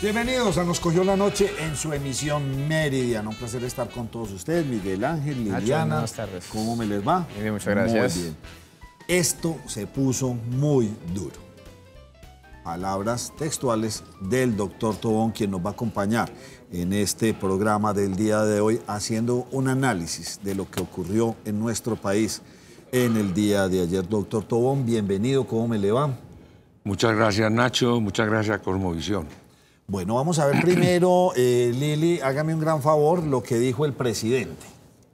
Bienvenidos a Nos Cogió la Noche en su emisión Meridiana. Un placer estar con todos ustedes, Miguel Ángel, Liliana. buenas tardes. ¿Cómo me les va? Muy bien, muchas gracias. Esto se puso muy duro. Palabras textuales del doctor Tobón, quien nos va a acompañar en este programa del día de hoy, haciendo un análisis de lo que ocurrió en nuestro país en el día de ayer. Doctor Tobón, bienvenido, ¿cómo me le va? Muchas gracias, Nacho. Muchas gracias, Cosmovisión. Bueno, vamos a ver primero, eh, Lili, hágame un gran favor, lo que dijo el presidente.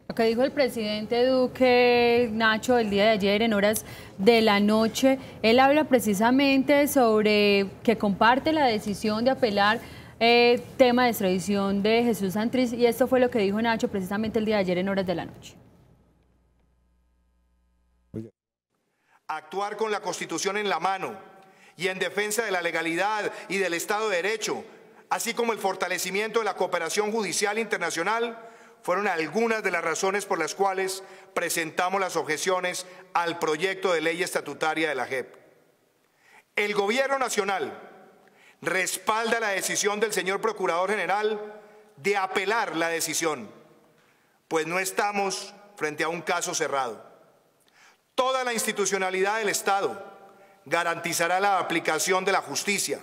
Lo que dijo el presidente Duque Nacho el día de ayer en horas de la noche, él habla precisamente sobre que comparte la decisión de apelar eh, tema de extradición de Jesús Santriz y esto fue lo que dijo Nacho precisamente el día de ayer en horas de la noche. Actuar con la constitución en la mano y en defensa de la legalidad y del Estado de Derecho, así como el fortalecimiento de la cooperación judicial internacional, fueron algunas de las razones por las cuales presentamos las objeciones al proyecto de ley estatutaria de la JEP. El Gobierno Nacional respalda la decisión del señor Procurador General de apelar la decisión, pues no estamos frente a un caso cerrado. Toda la institucionalidad del Estado, garantizará la aplicación de la justicia,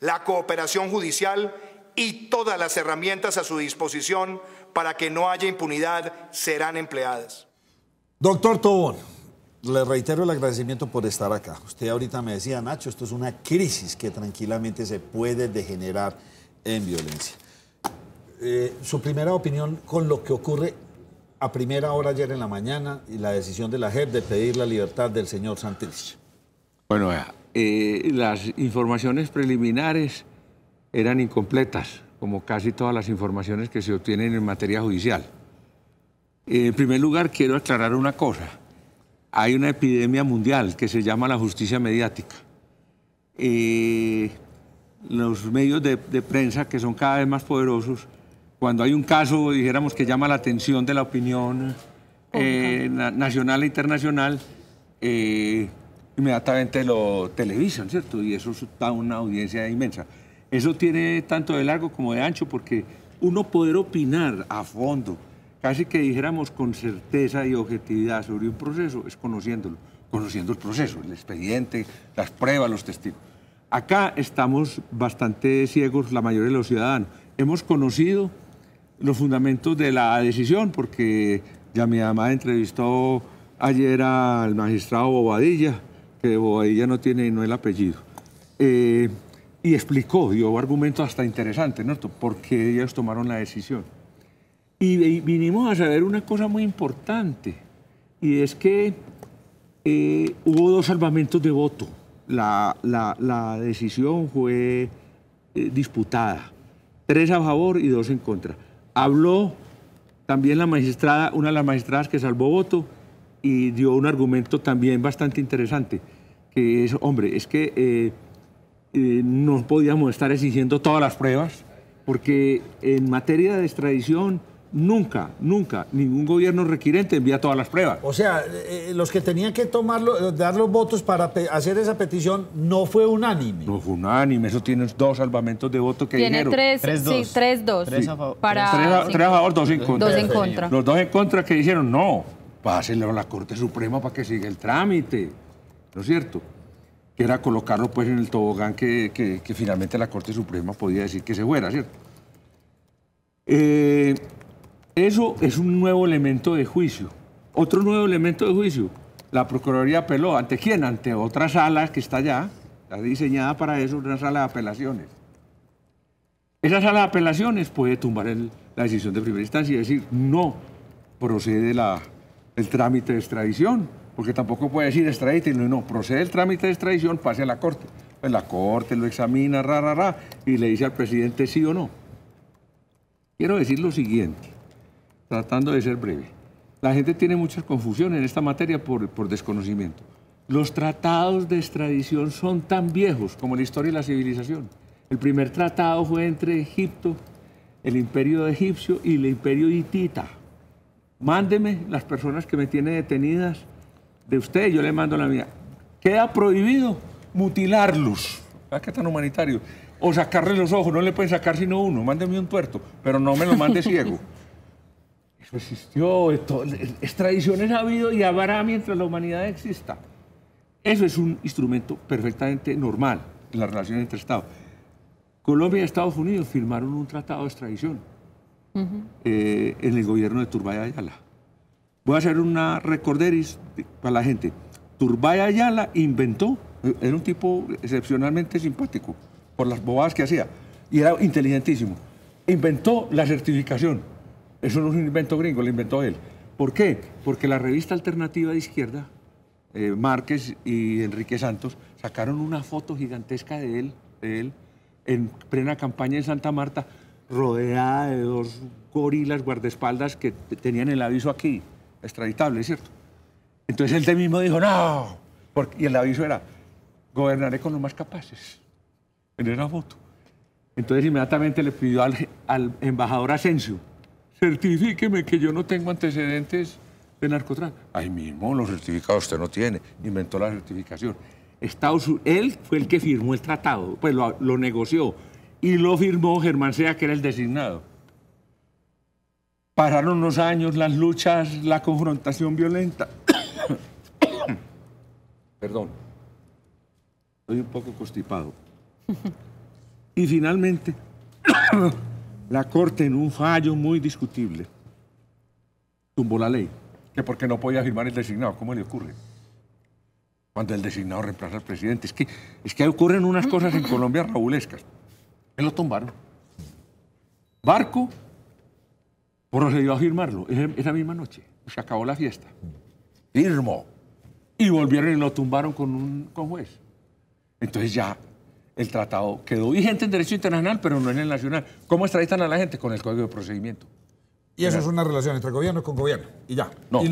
la cooperación judicial y todas las herramientas a su disposición para que no haya impunidad serán empleadas. Doctor Tobón, le reitero el agradecimiento por estar acá. Usted ahorita me decía, Nacho, esto es una crisis que tranquilamente se puede degenerar en violencia. Eh, su primera opinión con lo que ocurre a primera hora ayer en la mañana y la decisión de la JEP de pedir la libertad del señor Santrich. Bueno, eh, las informaciones preliminares eran incompletas, como casi todas las informaciones que se obtienen en materia judicial. En primer lugar, quiero aclarar una cosa. Hay una epidemia mundial que se llama la justicia mediática. Eh, los medios de, prensa, que son cada vez más poderosos, cuando hay un caso, dijéramos, que llama la atención de la opinión eh, nacional e internacional, inmediatamente lo televisan, ¿cierto? Y eso da una audiencia inmensa. Eso tiene tanto de largo como de ancho porque uno poder opinar a fondo, casi que dijéramos con certeza y objetividad sobre un proceso, es conociéndolo, conociendo el proceso, el expediente, las pruebas, los testigos. Acá estamos bastante ciegos la mayoría de los ciudadanos. Hemos conocido los fundamentos de la decisión porque ya mi mamá entrevistó ayer al magistrado Bobadilla, que ella no tiene no el apellido. Eh, y explicó, dio argumentos hasta interesantes, ¿no? Por ellos tomaron la decisión. Y, vinimos a saber una cosa muy importante, y es que eh, hubo dos salvamentos de voto. La, la, la decisión fue eh, disputada, tres a favor y dos en contra. Habló también la magistrada, una de las magistradas que salvó voto, y dio un argumento también bastante interesante hombre, es que eh, eh, no podíamos estar exigiendo todas las pruebas, porque en materia de extradición nunca, nunca, ningún gobierno requirente envía todas las pruebas. O sea, eh, los que tenían que tomarlo, dar los votos para hacer esa petición no fue unánime. No fue unánime, eso tiene dos salvamentos de voto que Tiene Tres, tres, dos. tres, a favor. Para... dos en contra. Los dos en contra que dijeron, no, pásenlo a la Corte Suprema para que siga el trámite. ¿no es cierto? Que era colocarlo pues en el tobogán que, finalmente la Corte Suprema podía decir que se fuera, ¿cierto? Eh, eso es un nuevo elemento de juicio. Otro nuevo elemento de juicio. La Procuraduría apeló. ¿Ante quién? Ante otra sala que está allá, diseñada para eso, una sala de apelaciones. Esa sala de apelaciones puede tumbar la decisión de primera instancia y decir, no procede el trámite de extradición porque tampoco puede decir extradite... no, procede el trámite de extradición, pase a la corte. Pues la corte lo examina, ra, ra, ra, y le dice al presidente sí o no. Quiero decir lo siguiente, tratando de ser breve. La gente tiene muchas confusiones en esta materia por, por desconocimiento. Los tratados de extradición son tan viejos como la historia y la civilización. El primer tratado fue entre Egipto, el imperio egipcio y el imperio hitita. Mándeme las personas que me tienen detenidas de usted, yo le mando la mía. Queda prohibido mutilarlos. ¿Verdad ah, que tan humanitario? O sacarle los ojos, no le pueden sacar sino uno, mándeme un tuerto, pero no me lo mande ciego. Eso existió, Extradiciones ha habido y habrá mientras la humanidad exista. Eso es un instrumento perfectamente normal en las relaciones entre Estados. Colombia y Estados Unidos firmaron un tratado de extradición eh, en el gobierno de Turbay Ayala. Voy a hacer una recorderis para la gente. Turbaya Ayala inventó, era un tipo excepcionalmente simpático por las bobadas que hacía y era inteligentísimo. Inventó la certificación. Eso no es un invento gringo, lo inventó él. ¿Por qué? Porque la revista alternativa de izquierda, eh, Márquez y Enrique Santos, sacaron una foto gigantesca de él, de él en plena campaña en Santa Marta, rodeada de dos gorilas guardaespaldas que tenían el aviso aquí extraditable, ¿cierto? Entonces él mismo dijo, no, porque, y el aviso era, gobernaré con los más capaces, en esa foto. Entonces inmediatamente le pidió al, embajador Asensio, certifíqueme que yo no tengo antecedentes de narcotráfico. Ahí mismo, los certificados usted no tiene, inventó la certificación. Estados él fue el que firmó el tratado, pues lo, lo negoció y lo firmó Germán Sea, que era el designado. Pasaron unos años, las luchas, la confrontación violenta. Perdón, estoy un poco constipado. y finalmente, la Corte en un fallo muy discutible tumbó la ley, que porque no podía firmar el designado, ¿cómo le ocurre? Cuando el designado reemplaza al presidente. Es que, es que ocurren unas cosas en Colombia rabulescas. Él lo tumbaron. Barco procedió a firmarlo esa misma noche. Se acabó la fiesta. Firmó. Y volvieron y lo tumbaron con un juez. Entonces ya el tratado quedó vigente en derecho internacional, pero no en el nacional. ¿Cómo extraditan a la gente? Con el código de procedimiento. Y eso es una relación entre gobierno con gobierno. Y ya. No, en,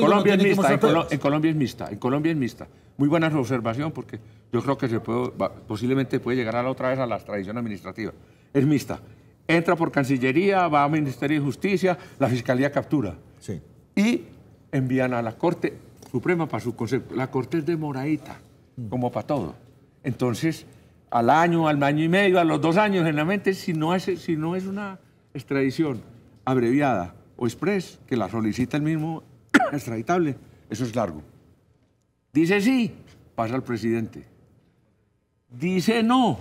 Colombia es mixta, en, Colombia es mixta. En es mixta. Muy buena observación porque yo creo que se puede, posiblemente puede llegar a la otra vez a la tradición administrativa. Es mixta entra por Cancillería, va a Ministerio de Justicia, la Fiscalía captura. Sí. Y envían a la Corte Suprema para su consejo. La Corte es demoradita, mm. como para todo. Entonces, al año, al año y medio, a los dos años, generalmente, si no es, si no es una extradición abreviada o express, que la solicita el mismo extraditable, eso es largo. Dice sí, pasa al presidente. Dice no,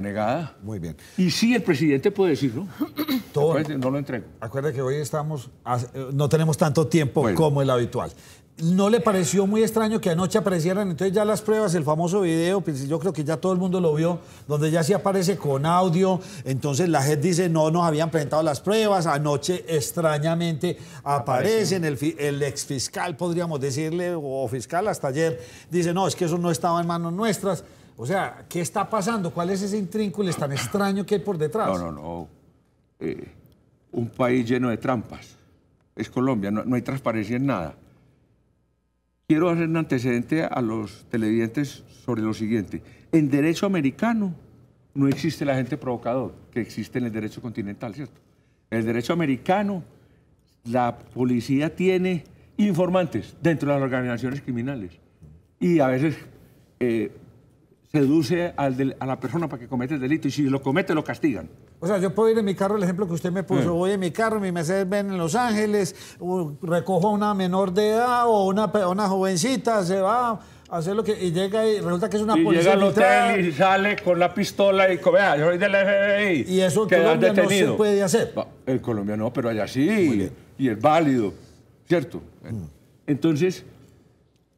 negada. Muy bien. Y sí, el presidente puede decirlo. Todo. no lo entrego. Acuérdate que hoy estamos, eh, no tenemos tanto tiempo como el habitual. ¿No le pareció muy extraño que anoche aparecieran entonces ya las pruebas, el famoso video, pues yo creo que ya todo el mundo lo vio, donde ya sí aparece con audio, entonces la gente dice, no nos habían presentado las pruebas, anoche extrañamente aparecen, el, el exfiscal, podríamos decirle, o fiscal hasta ayer, dice, no, es que eso no estaba en manos nuestras. O sea, ¿qué está pasando? ¿Cuál es ese intrínculo tan extraño que hay por detrás? No, no, no. Eh, un país lleno de trampas. Es Colombia, no, hay transparencia en nada. Quiero hacer un antecedente a los televidentes sobre lo siguiente. En derecho americano no existe la gente provocador, que existe en el derecho continental, ¿cierto? En el derecho americano, la policía tiene informantes dentro de las organizaciones criminales. Y a veces eh, reduce a la persona para que comete el delito y si lo comete lo castigan. O sea, yo puedo ir en mi carro, el ejemplo que usted me puso, mm. voy en mi carro, mi Mercedes ven en Los Ángeles, recojo a una menor de edad o una, una jovencita, se va a hacer lo que... y llega y resulta que es una y llega al hotel y sale con la pistola y vea, yo soy del FBI. Y eso en Colombia no se puede hacer. el Colombia no, pero allá sí, y es válido, ¿cierto? Mm. Entonces,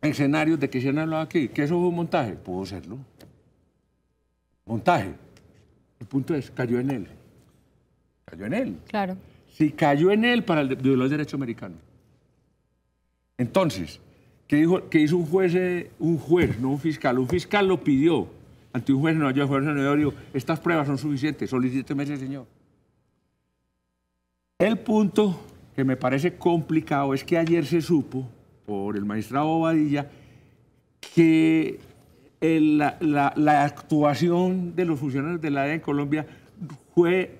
escenarios de que se han aquí, que eso fue un montaje, pudo serlo montaje. El punto es, cayó en él. Cayó en él. Claro. Si cayó en él para el, violó el derecho americano. Entonces, ¿qué, dijo, qué hizo un juez, eh, un juez, no un fiscal? Un fiscal lo pidió ante un juez no Nueva juez en Nueva York, dijo, estas pruebas son suficientes, solicíteme ese señor. El punto que me parece complicado es que ayer se supo por el magistrado Bobadilla que la, actuación de los funcionarios de la DEA en Colombia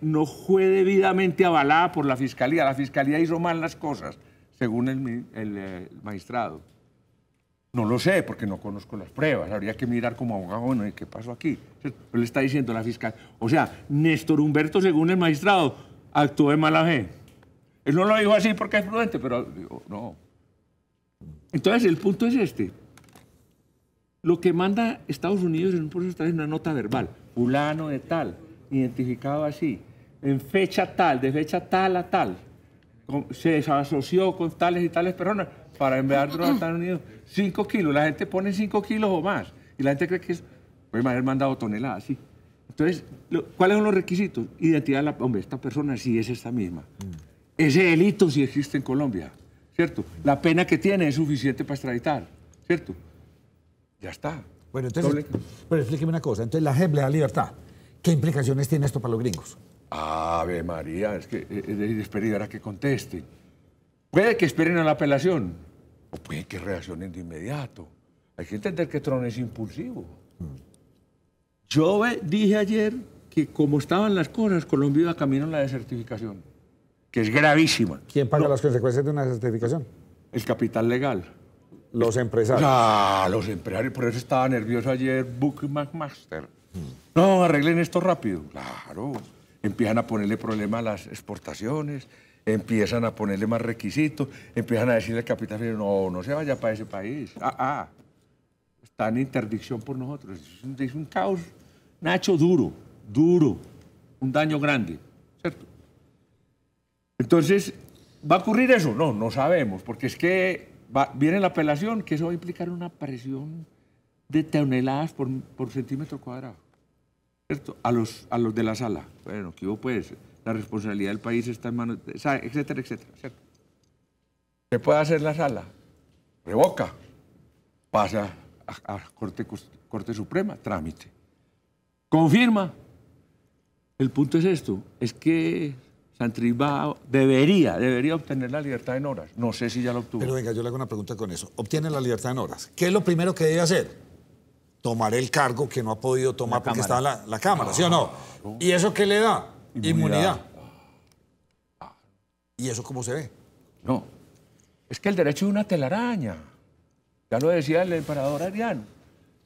no fue debidamente avalada por la Fiscalía. La Fiscalía hizo mal las cosas, según eh, el, magistrado. No lo sé, porque no conozco las pruebas. Habría que mirar como abogado, bueno, ¿y qué pasó aquí? Le está diciendo la fiscal. O sea, Néstor Humberto, según el magistrado, actuó de mala fe. Él no lo dijo así porque es prudente, pero no. Entonces, el punto es este. Lo que manda Estados Unidos en un proceso es una nota verbal, fulano de tal, identificado así, en fecha tal, de fecha tal a tal, se asoció con tales y tales personas para enviar drogas a Estados Unidos. Cinco kilos, la gente pone cinco kilos o más y la gente cree que es, puede haber mandado toneladas, sí. Entonces, ¿cuáles son los requisitos? Identidad de la... Hombre, esta persona sí es esta misma. Mm. Ese delito sí existe en Colombia, ¿cierto? La pena que tiene es suficiente para extraditar, ¿cierto? Ya está. Bueno, entonces, pero explíqueme una cosa. Entonces, la JEP le da libertad. ¿Qué implicaciones tiene esto para los gringos? Ave María, es que es eh, eh, esperar que conteste Puede que esperen a la apelación o puede que reaccionen de inmediato. Hay que entender que Tron es impulsivo. Mm. Yo dije ayer que como estaban las cosas, Colombia iba camino a la desertificación, que es gravísima. ¿Quién paga las consecuencias de una desertificación? El capital legal. Los empresarios. Ah, los empresarios. Por eso estaba nervioso ayer Buck McMaster No, arreglen esto rápido. Claro. Empiezan a ponerle problemas a las exportaciones, empiezan a ponerle más requisitos, empiezan a decirle al capitán no, no se vaya para ese país. Ah, ah. Está en interdicción por nosotros. Es un, es un caos, Nacho, duro, duro. Un daño grande, ¿cierto? Entonces, ¿va a ocurrir eso? No, no sabemos, porque es que viene la apelación, que eso va a implicar una presión de toneladas por, centímetro cuadrado. ¿Cierto? A los, a los de la sala. Bueno, que pues, la responsabilidad del país está en manos, de, etcétera, etcétera. ¿cierto? ¿Qué puede hacer la sala? Revoca. Pasa a, corte, corte Suprema, trámite. Confirma. El punto es esto, es que Santrich debería, debería obtener la libertad en horas. No sé si ya lo obtuvo. Pero venga, yo le hago una pregunta con eso. Obtiene la libertad en horas. ¿Qué es lo primero que debe hacer? Tomar el cargo que no ha podido tomar porque está la, Cámara, ¿sí o no? ¿Y eso qué le da? Inmunidad. Ah. ¿Y eso cómo se ve? No. Es que el derecho es una telaraña. Ya lo decía el emperador Ariano.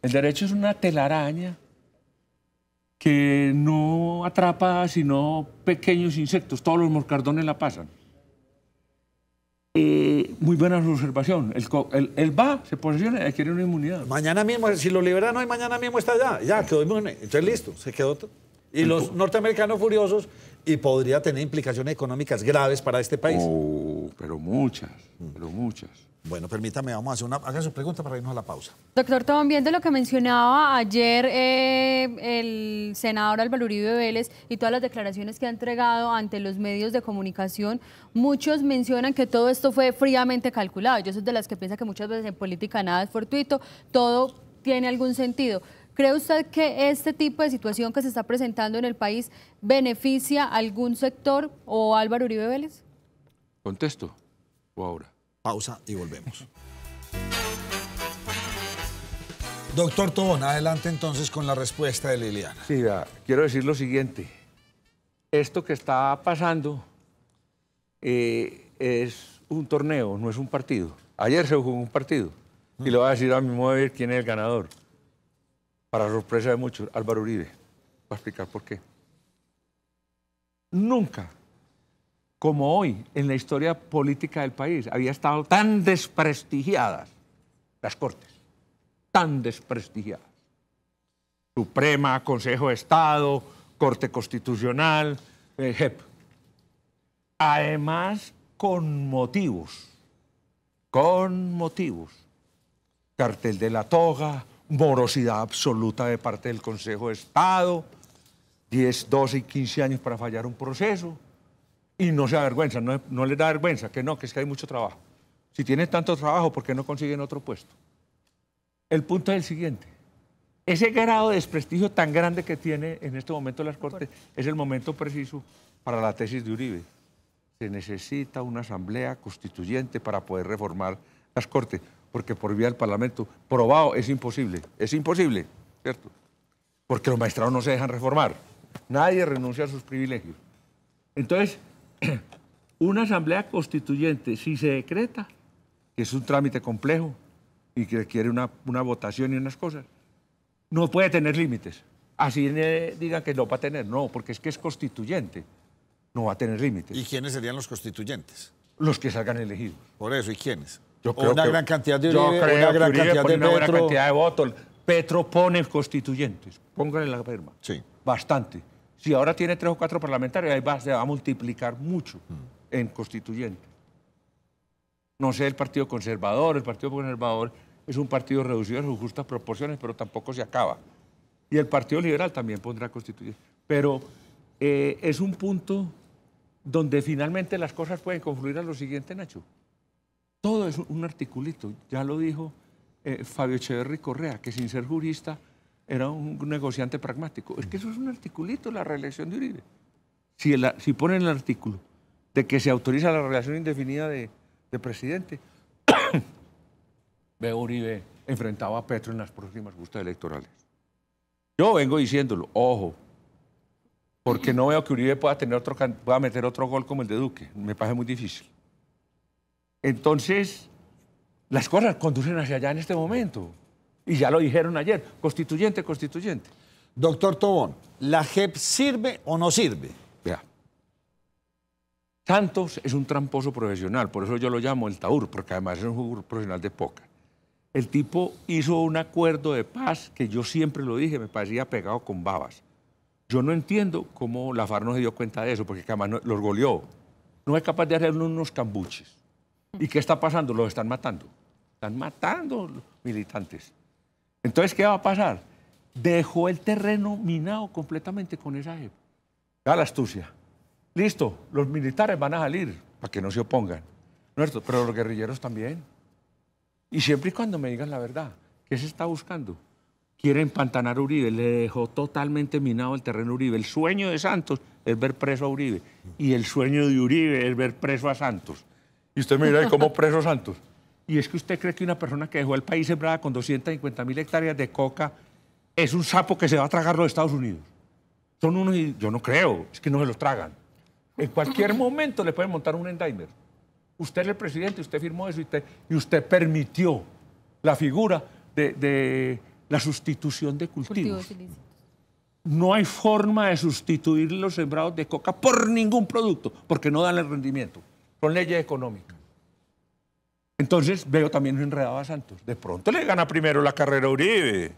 El derecho es una telaraña que no atrapa sino pequeños insectos, todos los moscardones la pasan. Eh, muy buena observación. El, va, se posiciona y adquiere una inmunidad. Mañana mismo, si lo liberan hoy, mañana mismo está allá. Ya, quedó inmune. Entonces listo, se quedó. Y los norteamericanos furiosos y podría tener implicaciones económicas graves para este país. Oh, pero muchas, pero muchas. Bueno, permítame, vamos a hacer una. Haga su pregunta para irnos a la pausa. Doctor Tom, viendo lo que mencionaba ayer eh, el senador Álvaro Uribe Vélez y todas las declaraciones que ha entregado ante los medios de comunicación, muchos mencionan que todo esto fue fríamente calculado. Yo soy de las que piensa que muchas veces en política nada es fortuito, todo tiene algún sentido. ¿Cree usted que este tipo de situación que se está presentando en el país beneficia a algún sector o Álvaro Uribe Vélez? Contesto, o ahora. Pausa y volvemos. Doctor Tobón, adelante entonces con la respuesta de Liliana. Sí, quiero decir lo siguiente. Esto que está pasando eh, es un torneo, no es un partido. Ayer se jugó un partido y le voy a decir a mi mover quién es el ganador. Para sorpresa de muchos, Álvaro Uribe. Voy a explicar por qué. Nunca como hoy en la historia política del país, había estado tan desprestigiadas las Cortes, tan desprestigiadas. Suprema, Consejo de Estado, Corte Constitucional, eh, Además, con motivos, con motivos. Cartel de la toga, morosidad absoluta de parte del Consejo de Estado, 10, 12 y 15 años para fallar un proceso y no se avergüenzan, no, no les da vergüenza, que no, que es que hay mucho trabajo. Si tienen tanto trabajo, ¿por qué no consiguen otro puesto? El punto es el siguiente. Ese grado de desprestigio tan grande que tiene en este momento las Cortes es el momento preciso para la tesis de Uribe. Se necesita una asamblea constituyente para poder reformar las Cortes, porque por vía del Parlamento, probado, es imposible. Es imposible, ¿cierto? Porque los magistrados no se dejan reformar. Nadie renuncia a sus privilegios. Entonces, una asamblea constituyente, si se decreta, que es un trámite complejo y que requiere una, votación y unas cosas, no puede tener límites. Así digan que no va a tener, no, porque es que es constituyente, no va a tener límites. ¿Y quiénes serían los constituyentes? Los que salgan elegidos. Por eso, ¿y quiénes? Yo creo una que, gran cantidad de una gran cantidad de votos. Petro pone constituyentes, pónganle la firma. Sí. Bastante. Si ahora tiene tres o cuatro parlamentarios, ahí va, se va a multiplicar mucho mm. en constituyente. No sé, el Partido Conservador, el Partido Conservador es un partido reducido en sus justas proporciones, pero tampoco se acaba. Y el Partido Liberal también pondrá constituyente. Pero eh, es un punto donde finalmente las cosas pueden confluir a lo siguiente, Nacho. Todo es un articulito, ya lo dijo eh, Fabio Echeverri Correa, que sin ser jurista era un negociante pragmático. Es que eso es un articulito, la reelección de Uribe. Si, ponen el artículo de que se autoriza la relación indefinida de, presidente, veo Uribe enfrentado a Petro en las próximas justas electorales. Yo vengo diciéndolo, ojo, porque no veo que Uribe pueda, tener otro, pueda meter otro gol como el de Duque. Me parece muy difícil. Entonces, las cosas conducen hacia allá en este momento. Y ya lo dijeron ayer, constituyente, constituyente. Doctor Tobón, ¿la JEP sirve o no sirve? Vea. Santos es un tramposo profesional, por eso yo lo llamo el Taur, porque además es un jugador profesional de poca. El tipo hizo un acuerdo de paz que yo siempre lo dije, me parecía pegado con babas. Yo no entiendo cómo la FARC no se dio cuenta de eso, porque además los goleó. No es capaz de hacer unos cambuches. ¿Y qué está pasando? Los están matando. Están matando los militantes. Entonces, ¿qué va a pasar? Dejó el terreno minado completamente con esa JEP. Ya la astucia. Listo, los militares van a salir para que no se opongan. ¿no Pero los guerrilleros también. Y siempre y cuando me digan la verdad, ¿qué se está buscando? Quieren empantanar Uribe, le dejó totalmente minado el terreno Uribe. El sueño de Santos es ver preso a Uribe. Y el sueño de Uribe es ver preso a Santos. Y usted mira cómo preso Santos? Y es que usted cree que una persona que dejó el país sembrada con 250 mil hectáreas de coca es un sapo que se va a tragar los Estados Unidos. Son unos, yo no creo, es que no se los tragan. En cualquier momento le pueden montar un endimer. Usted es el presidente, usted firmó eso y usted, permitió la figura de, la sustitución de cultivos no hay forma de sustituir los sembrados de coca por ningún producto, porque no dan el rendimiento. Son leyes económicas. Entonces veo también enredado a Santos. De pronto le gana primero la carrera Uribe.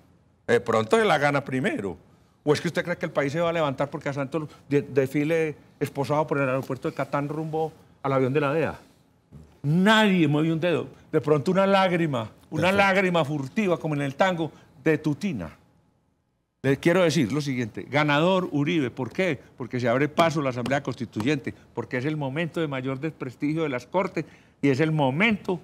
De pronto se la gana primero. ¿O es que usted cree que el país se va a levantar porque a Santos desfile esposado por el aeropuerto de Catán rumbo al avión de la DEA? Nadie mueve un dedo. De pronto una lágrima, una lágrima furtiva como en el tango de Tutina. Le quiero decir lo siguiente, ganador Uribe, ¿por qué? Porque se abre paso la Asamblea Constituyente, porque es el momento de mayor desprestigio de las Cortes y es el momento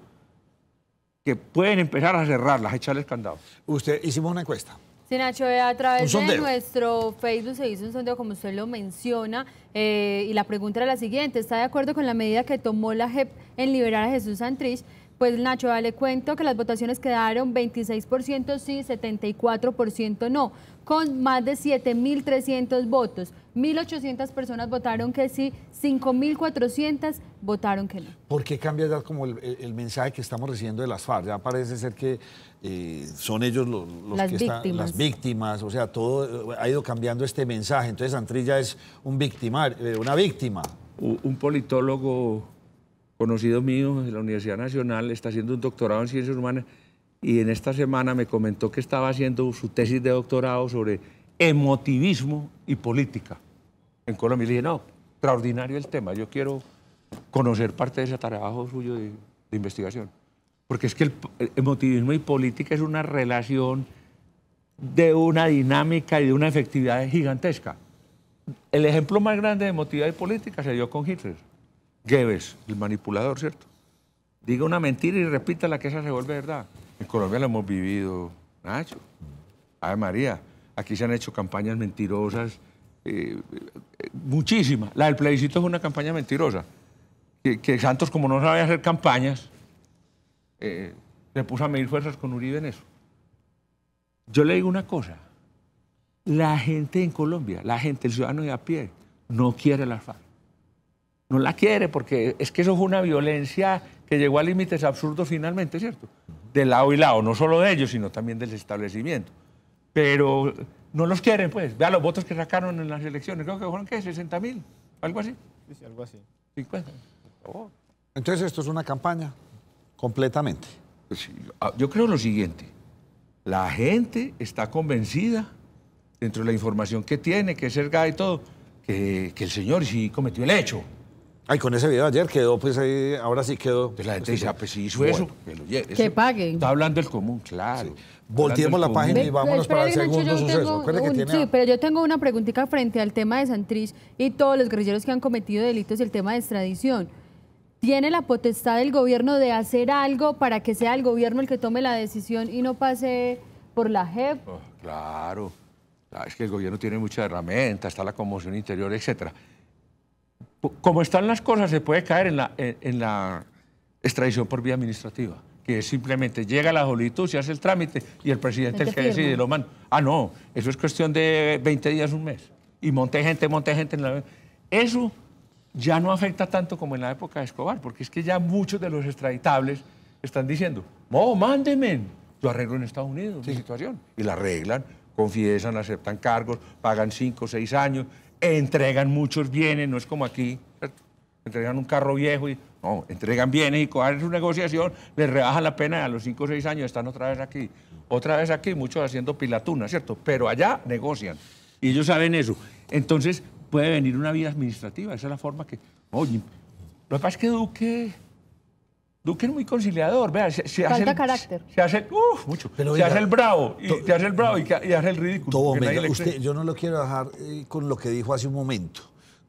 pueden empezar a cerrarlas, a echarles candado. Usted hicimos una encuesta. Sí, Nacho, eh, a través de nuestro Facebook se hizo un sondeo, como usted lo menciona, eh, y la pregunta era la siguiente, ¿está de acuerdo con la medida que tomó la JEP en liberar a Jesús Santrich pues Nacho, dale cuento que las votaciones quedaron 26% sí, 74% no, con más de 7.300 votos. 1.800 personas votaron que sí, 5.400 votaron que no. ¿Por qué cambia ya como el, mensaje que estamos recibiendo de las FARC? Ya parece ser que eh, son ellos los, que víctimas. están, las víctimas, o sea, todo eh, ha ido cambiando este mensaje. Entonces Antrilla es un victimar, eh, una víctima. Un politólogo conocido mío de la Universidad Nacional, está haciendo un doctorado en ciencias humanas y en esta semana me comentó que estaba haciendo su tesis de doctorado sobre emotivismo y política en Colombia. le dije, no, extraordinario el tema, yo quiero conocer parte de ese trabajo suyo de, investigación. Porque es que el emotivismo y política es una relación de una dinámica y de una efectividad gigantesca. El ejemplo más grande de emotividad y política se dio con Hitler. Gueves, el manipulador, ¿cierto? Diga una mentira y repita la que esa se vuelve verdad. En Colombia lo hemos vivido, Nacho. Ave María, aquí se han hecho campañas mentirosas, eh, eh, muchísimas. La del plebiscito es una campaña mentirosa. Que, Santos, como no sabe hacer campañas, eh, se puso a medir fuerzas con Uribe en eso. Yo le digo una cosa. La gente en Colombia, la gente, el ciudadano de a pie, no quiere la FARC no la quiere, porque es que eso fue una violencia que llegó a límites absurdos finalmente, ¿cierto? De lado y lado, no solo de ellos, sino también del establecimiento. Pero no los quieren, pues. Vea los votos que sacaron en las elecciones, creo que fueron, ¿qué? ¿60 mil? ¿Algo así? Sí, algo así. 50. Pues. Entonces, esto es una campaña, completamente. Pues ah, yo creo lo siguiente. La gente está convencida, dentro de la información que tiene, que es cerca e y todo, que, que el señor sí cometió el hecho. Ay, con ese video ayer quedó, pues ahí, ahora sí quedó. Pues la gente pues, pues eso, que, paguen. Está hablando el común, claro. la página y vámonos para el segundo Sí, pero yo tengo una preguntita frente al tema de Santrich y todos los guerrilleros que han cometido delitos y el tema de extradición. ¿Tiene la potestad del gobierno de hacer algo para que sea el gobierno el que tome la decisión y no pase por la JEP? Oh, claro. Ah, es que el gobierno tiene muchas herramientas, está la conmoción interior, etcétera. Pues, como están las cosas, se puede caer en la, en la extradición por vía administrativa, que es simplemente llega la solitud, se hace el trámite y el presidente es el que decide, lo manda. Ah, no, eso es cuestión de 20 días, un mes. Y monte gente, monte gente. Eso ya no afecta tanto como en la época de Escobar, porque es que ya muchos de los extraditables están diciendo, no, mándenme, lo arreglo en Estados Unidos sí. mi situación. Y la arreglan, confiesan, aceptan cargos, pagan cinco o 6 años, entregan muchos bienes, no es como aquí, entregan un carro viejo y no, entregan bienes y cojan su negociación, les rebaja la pena a los 5 o 6 años están otra vez aquí, otra vez aquí, muchos haciendo pilatuna, ¿cierto? Pero allá negocian y ellos saben eso. Entonces puede venir una vida administrativa, esa es la forma que... Oye, lo que pasa es que Duque Duque es muy conciliador, vea, se, hace Se hace, mucho. se hace el bravo, y, hace el ridículo. yo no lo quiero dejar eh, con lo que dijo hace un momento,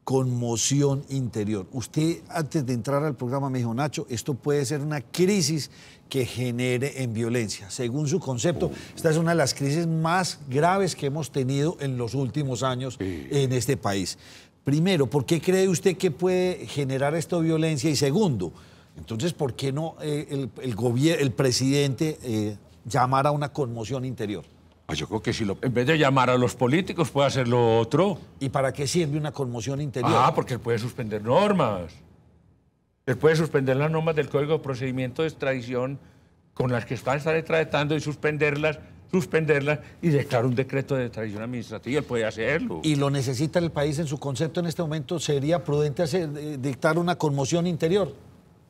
conmoción interior. Usted antes de entrar al programa me dijo, Nacho, esto puede ser una crisis que genere en violencia. Según su concepto, esta es una de las crisis más graves que hemos tenido en los últimos años en este país. Primero, ¿por qué cree usted que puede generar esto violencia? Y segundo, entonces, ¿por qué no eh, el, gobierno, el, presidente eh, llamar a una conmoción interior? Pues yo creo que si lo, en vez de llamar a los políticos puede hacerlo lo otro. ¿Y para qué sirve una conmoción interior? Ah, porque él puede suspender normas. Él puede suspender las normas del Código de Procedimiento de Extradición con las que están, estar tratando y suspenderlas, suspenderlas y declarar un decreto de extradición administrativa. Él puede hacerlo. ¿Y lo necesita el país en su concepto en este momento? ¿Sería prudente hacer, eh, dictar una conmoción interior?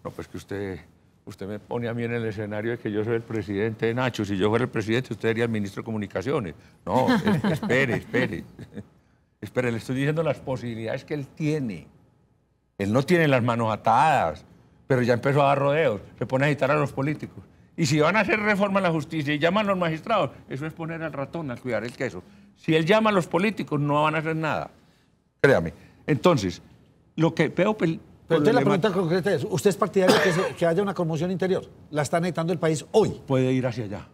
No, pues que usted, usted me pone a mí en el escenario de que yo soy el presidente de Nacho. Si yo fuera el presidente, usted sería el ministro de Comunicaciones. No, espere, espere. Espere, le estoy diciendo las posibilidades que él tiene. Él no tiene las manos atadas, pero ya empezó a dar rodeos. Se pone a agitar a los políticos. Y si van a hacer reforma a la justicia y llaman a los magistrados, eso es poner al ratón al cuidar el queso. Si él llama a los políticos, no van a hacer nada. Créame. Entonces, lo que veo pero la pregunta concreta es, ¿usted es partidario de que haya una conmoción interior? ¿La está necesitando el país hoy? Puede ir hacia allá.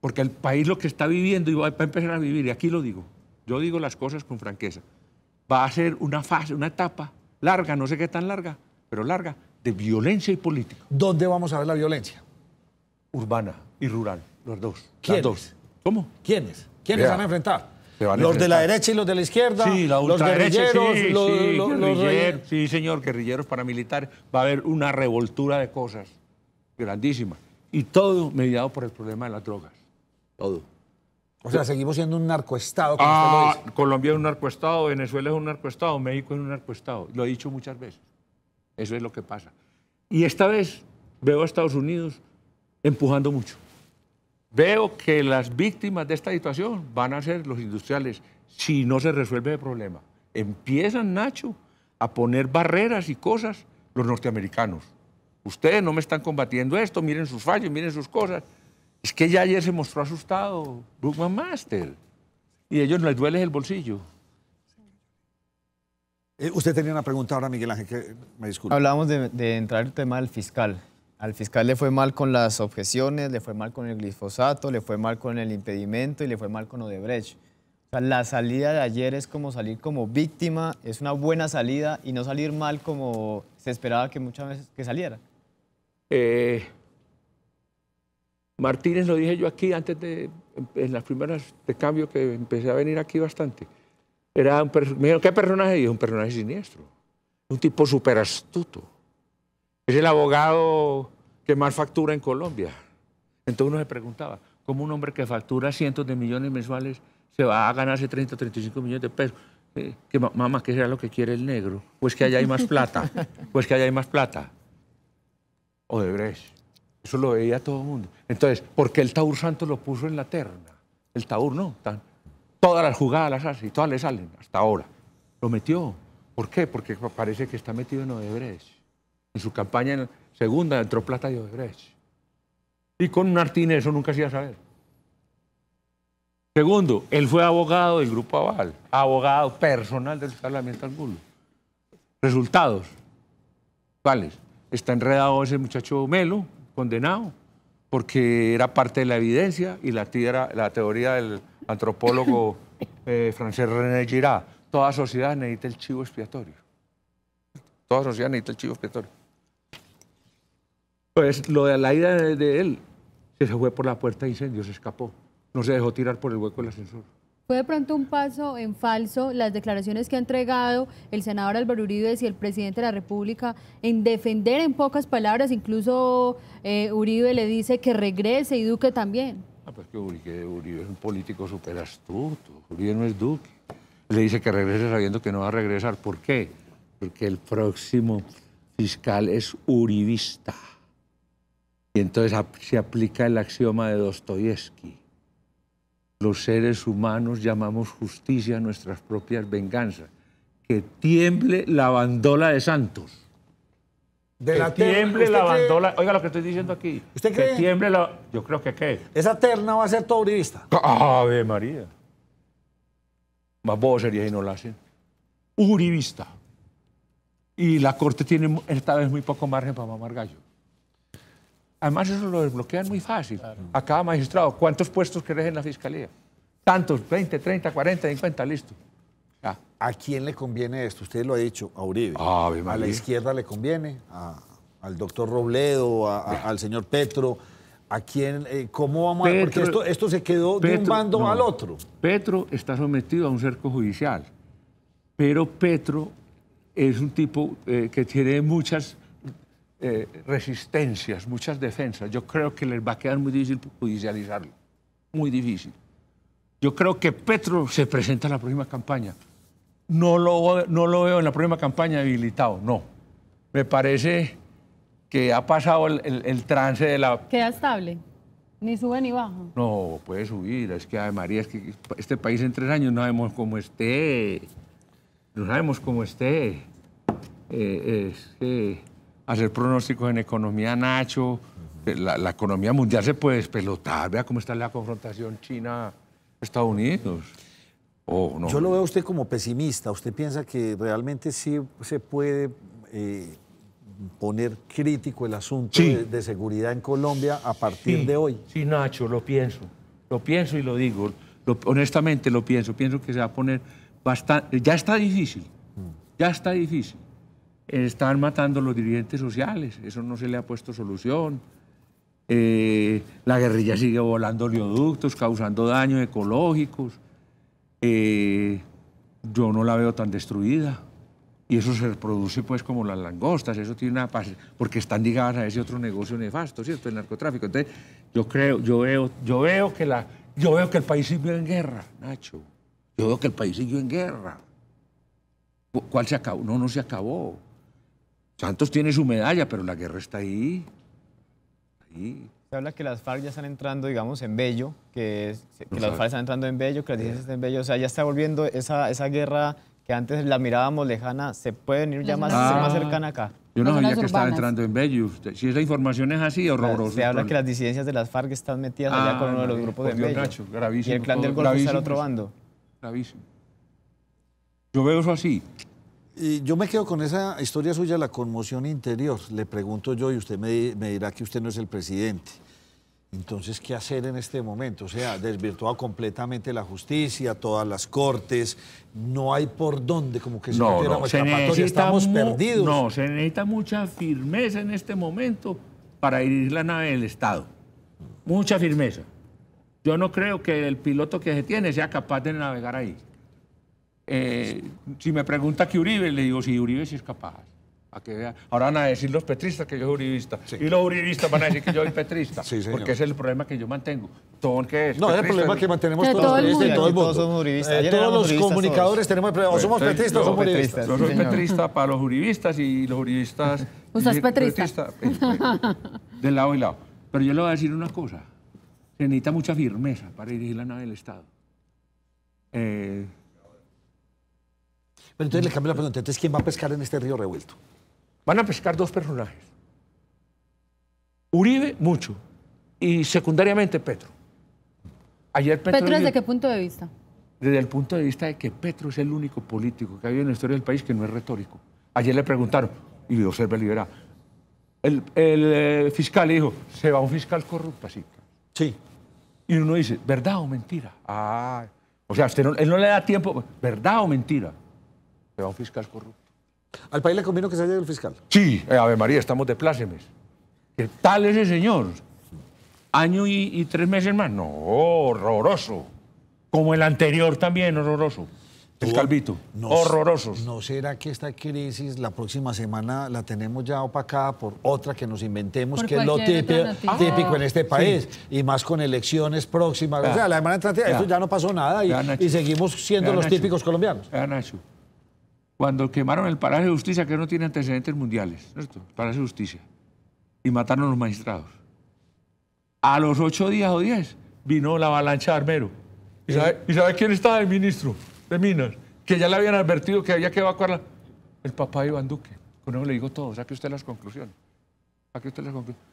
Porque el país lo que está viviendo y va a empezar a vivir, y aquí lo digo, yo digo las cosas con franqueza, va a ser una fase, una etapa larga, no sé qué tan larga, pero larga, de violencia y política. ¿Dónde vamos a ver la violencia? Urbana y rural, los dos. ¿Quiénes? Dos. ¿Cómo? ¿Quiénes? ¿Quiénes van a enfrentar? los de la derecha y los de la izquierda, sí, la los guerrilleros, sí, los, sí, señor, guerrilleros paramilitares, va a haber una revoltura de cosas grandísima. Y todo mediado por el problema de las drogas. Todo. O sea, seguimos siendo un narcoestado. Como usted lo ah, dice. Colombia es un narcoestado, Venezuela es un narcoestado, México es un narcoestado. Lo he dicho muchas veces. Eso es lo que pasa. Y esta vez veo a Estados Unidos empujando mucho. Veo que las víctimas de esta situación van a ser los industriales si no se resuelve el problema. Empiezan, Nacho, a poner barreras y cosas los norteamericanos. Ustedes no me están combatiendo esto, miren sus fallos, miren sus cosas. Es que ya ayer se mostró asustado Brookman Master y a ellos no les duele el bolsillo. Eh, usted tenía una pregunta ahora, Miguel Ángel, que me disculpe. Hablábamos de, de entrar el tema del fiscal. Al fiscal le fue mal con las objeciones, le fue mal con el glifosato, le fue mal con el impedimento y le fue mal con Odebrecht. O sea, la salida de ayer es como salir como víctima, es una buena salida y no salir mal como se esperaba que muchas veces que saliera. Eh, Martínez lo dije yo aquí antes de, en las primeras de cambio que empecé a venir aquí bastante. Era un, ¿qué personaje? Y un personaje siniestro, un tipo súper astuto es el abogado que más factura en Colombia. Entonces uno se preguntaba, ¿cómo un hombre que factura cientos de millones mensuales se va a ganarse 30 o 35 millones de pesos? Eh, que mamá, ¿qué será lo que quiere el negro? Pues que allá hay más plata. Pues que allá hay más plata. Odebrecht. Eso lo veía todo el mundo. Entonces, ¿por qué el Taur Santo lo puso en la terna? El Taur no. todas las jugadas las hace y todas le salen hasta ahora. Lo metió. ¿Por qué? Porque parece que está metido en Odebrecht en su campaña en segunda entró plata y Odebrecht. Y con Martínez eso nunca se iba a saber. Segundo, él fue abogado del Grupo Aval, abogado personal del Parlamento Angulo. Resultados. ¿Cuáles? Está enredado ese muchacho Melo, condenado, porque era parte de la evidencia y la, teoría del antropólogo eh, francés René Girard. Toda sociedad necesita el chivo expiatorio. Toda sociedad necesita el chivo expiatorio. Pues lo de la ida de, él, se fue por la puerta de incendio, se escapó. No se dejó tirar por el hueco del ascensor. ¿Fue de pronto un paso en falso las declaraciones que ha entregado el senador Álvaro Uribe y el presidente de la República en defender en pocas palabras? Incluso eh, Uribe le dice que regrese y Duque también. Ah, pues que Uribe, Uribe es un político súper astuto. Uribe no es Duque. Le dice que regrese sabiendo que no va a regresar. ¿Por qué? Porque el próximo fiscal es uribista. Y entonces se aplica el axioma de Dostoyevsky. Los seres humanos llamamos justicia a nuestras propias venganzas. Que tiemble la bandola de santos. De que la tiemble la bandola. Oiga lo que estoy diciendo aquí. ¿Usted cree? Que tiemble la. Yo creo que qué. Esa terna va a ser todo uribista. Ave María. Más bobo sería si no la hacen. Uribista. Y la corte tiene esta vez muy poco margen para mamar gallo. Además, eso lo desbloquean muy fácil a cada magistrado. ¿Cuántos puestos querés en la fiscalía? Tantos, 20, 30, 40, 50, listo. ¿A quién le conviene esto? Usted lo ha dicho, a Uribe. Ah, a la izquierda le conviene, al doctor Robledo, al señor Petro. ¿A quién? Eh, ¿Cómo vamos a...? Porque esto, se quedó de un bando al otro. Petro está sometido a un cerco judicial, pero Petro es un tipo eh, que tiene muchas eh, resistencias, muchas defensas. Yo creo que les va a quedar muy difícil judicializarlo, muy difícil. Yo creo que Petro se presenta en la próxima campaña. No lo, no lo veo en la próxima campaña habilitado, no. Me parece que ha pasado el, trance de la... Queda estable. Ni sube ni baja. No, puede subir. Es que, María, es que este país en tres años no sabemos cómo esté. No sabemos cómo esté. Eh, es que hacer pronósticos en economía, Nacho. Eh, la, economía mundial se puede despelotar. Vea cómo está la confrontación China-Estados Unidos. Yo lo veo a usted como pesimista. ¿Usted piensa que realmente sí se puede eh, poner crítico el asunto de, seguridad en Colombia a partir de hoy? Sí, Nacho, lo pienso. Lo pienso y lo digo. honestamente lo pienso. Pienso que se va a poner bastante... Ya está difícil. Mm. Ya está difícil. Están matando los dirigentes sociales, eso no se le ha puesto solución. Eh, la guerrilla sigue volando oleoductos, causando daños ecológicos. Eh, yo no la veo tan destruida. Y eso se reproduce pues como las langostas, eso tiene una porque están ligadas a ese otro negocio nefasto, ¿cierto? El narcotráfico. Entonces, yo creo, yo veo, yo veo que la yo veo que el país siguió en guerra, Nacho. Yo veo que el país siguió en guerra. ¿Cuál se acabó? No, no se acabó. Santos tiene su medalla, pero la guerra está ahí. Se habla que las FARC ya están entrando, digamos, en Bello, que, las FARC están entrando en Bello, que las eh. disidencias están en Bello. O sea, ya está volviendo esa, guerra que antes la mirábamos lejana, se puede venir ya más, ah, cercana acá. Yo no sabía que estaba entrando en Bello. Si esa información es así, horrorosa. Se habla que las disidencias de las FARC están metidas allá ah, con uno de los grupos de Dios Bello. Nacho, gravísimo, y el clan del está al otro pues. bando. Gravísimo. Yo veo eso así yo me quedo con esa historia suya, la conmoción interior. Le pregunto yo y usted me, dirá que usted no es el presidente. Entonces, ¿qué hacer en este momento? O sea, desvirtuado completamente la justicia, todas las cortes, no hay por dónde, como que se, no, no. se necesita estamos perdidos. No, se necesita mucha firmeza en este momento para ir la nave del Estado. Mucha firmeza. Yo no creo que el piloto que se tiene sea capaz de navegar ahí. Eh, si me pregunta que Uribe, le digo, si Uribe sí es capaz. Ahora van a decir los petristas que yo soy uribista. Y los uribistas van a decir que yo soy petrista. porque ese es el problema que yo mantengo. No, es el problema que mantenemos todos, todo el mundo. Todo el mundo. Todos somos uribistas. Eh, todos los comunicadores tenemos el problema. somos petristas o somos Yo soy petrista para los uribistas y los uribistas. ¿Usted petrista? de lado y lado. Pero yo le voy a decir una cosa. Se necesita mucha firmeza para dirigir la nave del Estado. Eh, pero entonces le cambio la pregunta. Entonces, ¿quién va a pescar en este río revuelto? Van a pescar dos personajes. Uribe, mucho. Y secundariamente, Petro. Ayer Petro... desde qué punto de vista? Desde el punto de vista de que Petro es el único político que ha habido en la historia del país que no es retórico. Ayer le preguntaron, y observa libera, el, el eh, fiscal le dijo, se va un fiscal corrupto, así. Sí. Y uno dice, ¿verdad o mentira? Ah, o sea, él no le da tiempo, ¿verdad o mentira? un fiscal corrupto. ¿Al país le conviene que se haya el fiscal? Sí, eh, Ave María, estamos de plácemes. ¿Qué tal ese señor? ¿Año y, tres meses más? No, horroroso. Como el anterior también, horroroso. El Calvito. No, ¿No será que esta crisis la próxima semana la tenemos ya opacada por otra que nos inventemos, que es lo típico, en este país? Y más con elecciones próximas. O sea, la semana entrante, ya. ya no pasó nada y, seguimos siendo los típicos colombianos cuando quemaron el Palacio de Justicia, que no tiene antecedentes mundiales, ¿no? Palacio de Justicia, y mataron a los magistrados. A los ocho días o diez vino la avalancha de Armero. ¿Y sabe, eh. ¿Y sabe, quién estaba el ministro de Minas? Que ya le habían advertido que había que evacuarla. El papá de Iván Duque. Con eso le digo todo. Saque usted las conclusiones. Saque usted las conclusiones.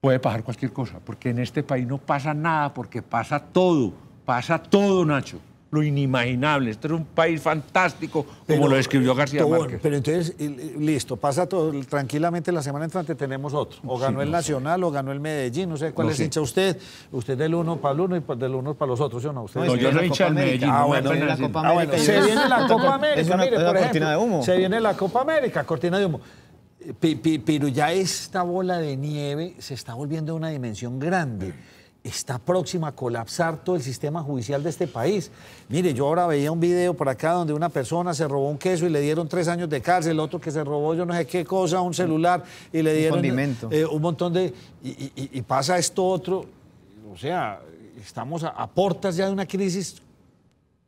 Puede pasar cualquier cosa, porque en este país no pasa nada, porque pasa todo. Pasa todo, Nacho lo inimaginable. Este es un país fantástico, como lo describió García Márquez. Pero entonces, listo, pasa todo. Tranquilamente la semana entrante tenemos otro. O ganó el Nacional o ganó el Medellín. No sé cuál es hincha usted. Usted del uno para el uno y pues del uno para los otros, no? Usted no, yo hincha el Medellín. Ah, bueno, ah, se viene la Copa América. mire, por cortina de humo. Se viene la Copa América, cortina de humo. Pero ya esta bola de nieve se está volviendo una dimensión grande está próxima a colapsar todo el sistema judicial de este país. Mire, yo ahora veía un video por acá donde una persona se robó un queso y le dieron tres años de cárcel, otro que se robó yo no sé qué cosa, un celular y le dieron un, eh, eh, un montón de... Y, pasa esto otro, o sea, estamos a, a portas ya de una crisis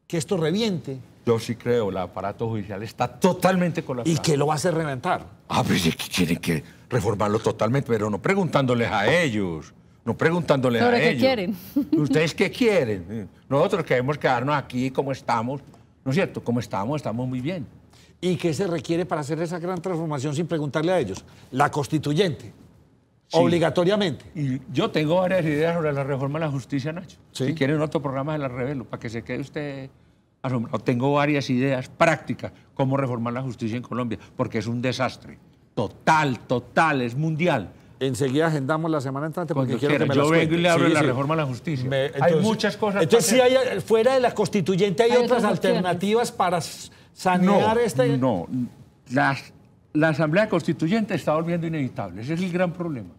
que esto reviente. Yo sí creo, el aparato judicial está totalmente colapsado. ¿Y qué lo va a hacer reventar? Ah, pues es que tienen que reformarlo totalmente, pero no preguntándoles a ellos no preguntándole a qué ellos. ¿Ustedes qué quieren? Nosotros queremos quedarnos aquí como estamos, ¿no es cierto? Como estamos, estamos muy bien. ¿Y qué se requiere para hacer esa gran transformación sin preguntarle a ellos? La constituyente, obligatoriamente. Y yo tengo varias ideas sobre la reforma de la justicia, Nacho. Si quieren otro programa, de la revelo, para que se quede usted asombrado. Tengo varias ideas prácticas cómo reformar la justicia en Colombia, porque es un desastre. Total, total, es mundial. Enseguida agendamos la semana entrante porque quiero que me Yo vengo y le hablo de la reforma a la justicia. hay muchas cosas. Entonces, si hay, fuera de la constituyente hay, otras, alternativas para sanear no, este- No, la Asamblea Constituyente está volviendo inevitable. Ese es el gran problema.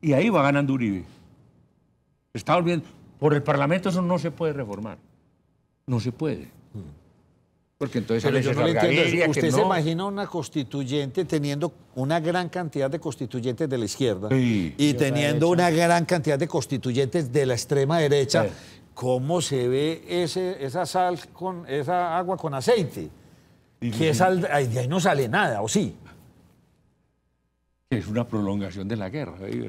Y ahí va ganando Uribe. Está volviendo. Por el Parlamento eso no se puede reformar. No se puede. Porque entonces yo Usted se imagina una constituyente teniendo una gran cantidad de constituyentes de la izquierda y teniendo una gran cantidad de constituyentes de la extrema derecha. ¿Cómo se ve ese, esa sal con esa agua con aceite? que de ahí no sale nada, ¿o sí? Es una prolongación de la guerra, ahí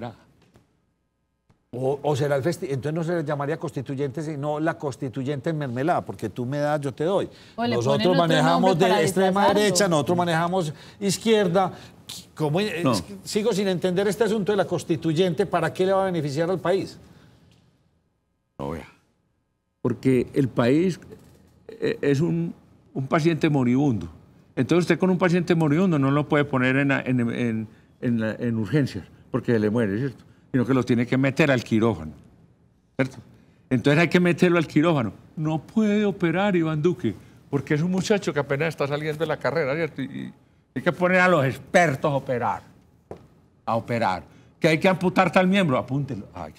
o, será el entonces no se le llamaría constituyente, sino la constituyente en mermelada, porque tú me das, yo te doy. Nosotros manejamos de extrema derecha, nosotros manejamos izquierda. Como, sigo sin entender este asunto de la constituyente, ¿para qué le va a beneficiar al país? No vea. Porque el país eh, es un, paciente moribundo. Entonces usted con un paciente moribundo no lo puede poner en, en, urgencias, porque le muere, ¿cierto? sino que lo tiene que meter al quirófano. ¿cierto? Entonces hay que meterlo al quirófano. No puede operar Iván Duque, porque es un muchacho que apenas está saliendo de la carrera, ¿cierto? hay que poner a los expertos a operar. A operar. Que hay que amputar tal miembro, apúntelo. Hay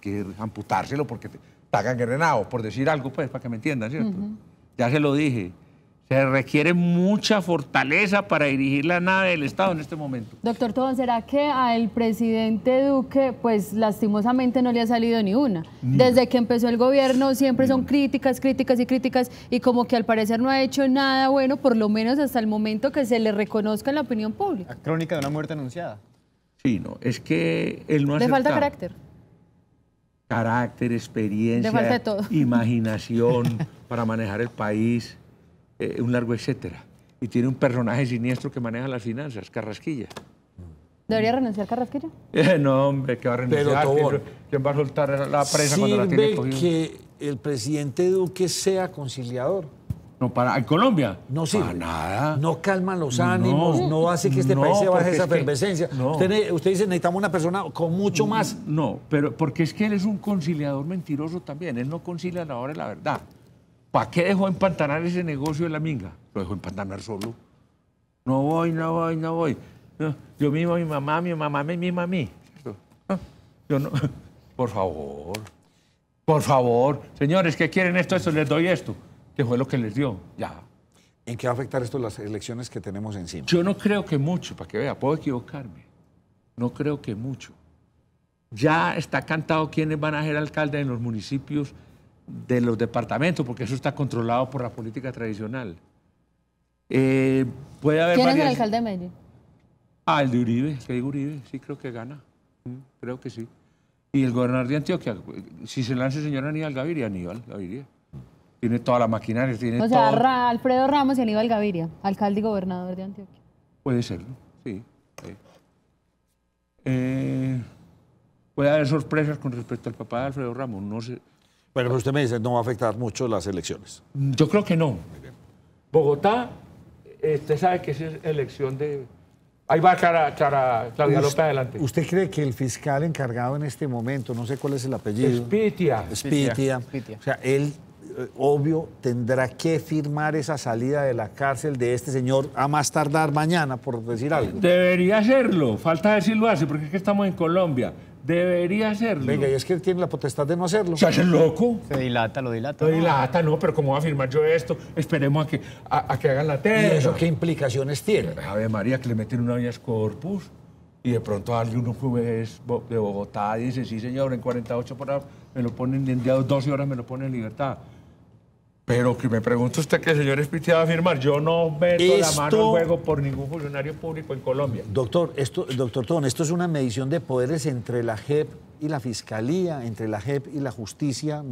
que, amputárselo porque está gangrenado, por decir algo, pues, para que me entiendan, ¿cierto? Ya se lo dije. Se requiere mucha fortaleza para dirigir la nave del Estado en este momento. Doctor Tobón, ¿será que al presidente Duque, pues lastimosamente no le ha salido ni una? Desde que empezó el gobierno siempre son críticas, críticas y críticas, y como que al parecer no ha hecho nada bueno, por lo menos hasta el momento que se le reconozca en la opinión pública. crónica de una muerte anunciada. Sí, no, es que él no ha Le falta carácter. Carácter, experiencia, imaginación para manejar el país. Eh, un largo etcétera. Y tiene un personaje siniestro que maneja las finanzas, Carrasquilla. ¿Debería renunciar Carrasquilla? Eh, no, hombre, que va a renunciar. ¿Quién va a soltar la presa cuando la tiene que el presidente Duque sea conciliador. No, para Colombia. No sirve. Para nada. No calma los ánimos, no, hace que este país se baje esa efervescencia. usted, dice, necesitamos una persona con mucho mm, más. No, pero porque es que él es un conciliador mentiroso también. Él no concilia la hora de la verdad. ¿Para qué dejó empantanar ese negocio de la minga? Lo dejó empantanar solo. No voy, no voy, no voy. yo mismo, a mi mamá, mi mamá, mi, mi mami. mí. yo no. Por favor. Por favor. Señores, ¿qué quieren esto? Esto les doy esto. Que fue lo que les dio. Ya. ¿En qué va a afectar esto las elecciones que tenemos encima? Yo no creo que mucho, para que vea, puedo equivocarme. No creo que mucho. Ya está cantado quiénes van a ser alcaldes en los municipios de los departamentos, porque eso está controlado por la política tradicional. Eh, puede haber ¿Quién es el alcalde de Medellín? Ah, el de Uribe, que Uribe, sí creo que gana, mm, creo que sí. Y el gobernador de Antioquia, si se lanza el señor Aníbal Gaviria, Aníbal Gaviria. Tiene toda la maquinaria, tiene O sea, Alfredo Ramos y Aníbal Gaviria, alcalde y gobernador de Antioquia. Puede ser, sí. Eh, puede haber sorpresas con respecto al papá de Alfredo Ramos, no sé. Pero pues usted me dice, no va a afectar mucho las elecciones. Yo creo que no. Bogotá, eh, usted sabe que es elección de... Ahí va cara, a Claudia López adelante. ¿Usted cree que el fiscal encargado en este momento, no sé cuál es el apellido? Spitia. Spitia. O sea, él, eh, obvio, tendrá que firmar esa salida de la cárcel de este señor a más tardar mañana, por decir algo. Debería hacerlo. Falta decirlo así, porque es que estamos en Colombia. Debería hacerlo. Venga, y es que tiene la potestad de no hacerlo. ¿Se hace loco? Se dilata, lo dilata. Lo dilata, no, pero ¿cómo va a firmar yo esto? Esperemos a que, a, que hagan la tele. ¿Y eso qué implicaciones tiene? Ave María, que le meten una vía corpus y de pronto darle unos jueves de Bogotá y dice, sí, señor, en 48 horas me lo ponen, en 12 horas me lo ponen en libertad. Pero que me pregunto usted que el señor Espitia va a firmar. Yo no meto la mano en juego por ningún funcionario público en Colombia. Doctor, esto, doctor Ton, esto es una medición de poderes entre la JEP y la Fiscalía, entre la JEP y la justicia.